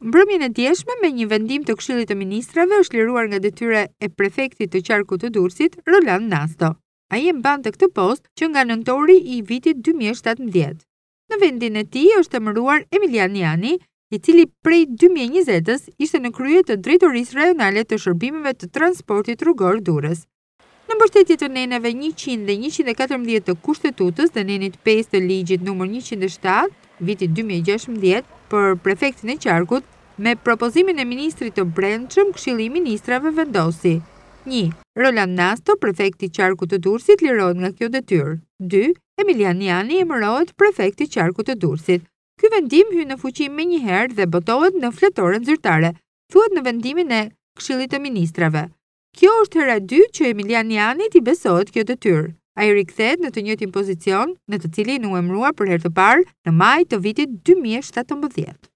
Mbrëmjën e djeshme me një vendim të këshillit të ministrave është liruar nga detyre e prefektit të qarku të dursit, Roland Nasto. A i e mbante të këtë post që nga nëntori i vitit 2017. Në vendin e ti është të mëruar Emilian Jani, i cili prej 2020-ës ishte në kryet të drejtoris rajonale të shërbimive të transportit rrugor durës. Në mbështetje të neneve 100 dhe 114 të kushtetutës dhe nenit 5 të ligjit nëmër 107, viti 2016, për prefektin e qarkut, me propozimin e ministri të brendëshëm këshili ministrave vendosi. 1. Roland Nasto, prefekti qarkut të dursit, lirohet nga kjo dëtyr. 2. Emilian Jani e mërohet prefekti qarkut të dursit. Ky vendim hy në fuqim me njëherë dhe botohet në fletore nëzyrtare, thuat në vendimin e këshilit të ministrave. Kjo është hera dy që Emilian Janit i besohet kjo të tyrë. A i rikthet në të njëtin pozicion në të cilin u emrua për her të parë në maj të vitit 2017.